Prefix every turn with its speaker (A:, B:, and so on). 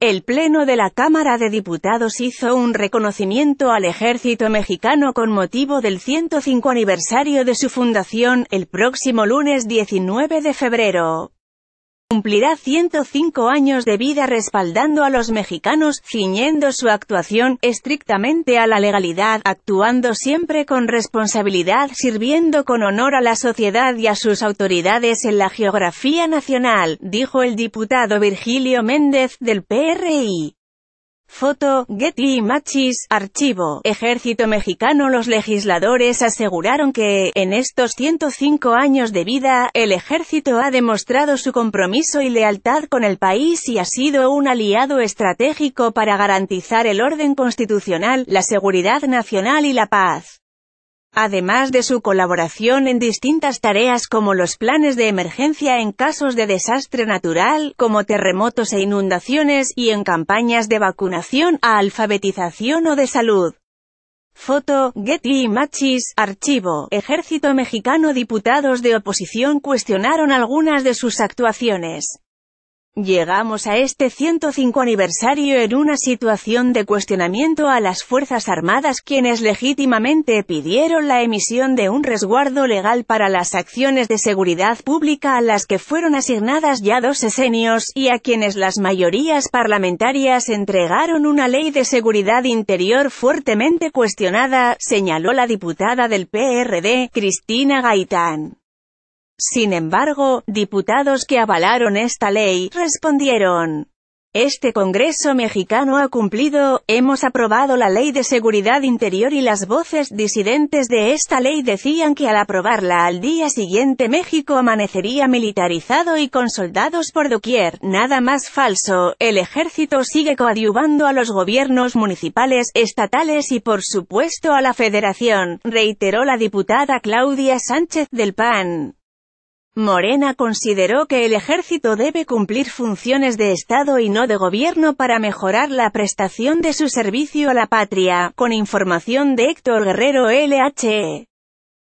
A: El Pleno de la Cámara de Diputados hizo un reconocimiento al ejército mexicano con motivo del 105 aniversario de su fundación, el próximo lunes 19 de febrero cumplirá 105 años de vida respaldando a los mexicanos, ciñendo su actuación estrictamente a la legalidad, actuando siempre con responsabilidad, sirviendo con honor a la sociedad y a sus autoridades en la geografía nacional, dijo el diputado Virgilio Méndez, del PRI. Foto, Getty Images, archivo, Ejército Mexicano Los legisladores aseguraron que, en estos 105 años de vida, el ejército ha demostrado su compromiso y lealtad con el país y ha sido un aliado estratégico para garantizar el orden constitucional, la seguridad nacional y la paz además de su colaboración en distintas tareas como los planes de emergencia en casos de desastre natural, como terremotos e inundaciones, y en campañas de vacunación, alfabetización o de salud. Foto, Getty Machis, archivo, Ejército Mexicano Diputados de oposición cuestionaron algunas de sus actuaciones. Llegamos a este 105 aniversario en una situación de cuestionamiento a las Fuerzas Armadas quienes legítimamente pidieron la emisión de un resguardo legal para las acciones de seguridad pública a las que fueron asignadas ya dos esenios y a quienes las mayorías parlamentarias entregaron una ley de seguridad interior fuertemente cuestionada, señaló la diputada del PRD, Cristina Gaitán. Sin embargo, diputados que avalaron esta ley, respondieron. Este Congreso mexicano ha cumplido, hemos aprobado la Ley de Seguridad Interior y las voces disidentes de esta ley decían que al aprobarla al día siguiente México amanecería militarizado y con soldados por doquier, nada más falso, el ejército sigue coadyuvando a los gobiernos municipales, estatales y por supuesto a la federación, reiteró la diputada Claudia Sánchez del PAN. Morena consideró que el ejército debe cumplir funciones de Estado y no de gobierno para mejorar la prestación de su servicio a la patria, con información de Héctor Guerrero LHE.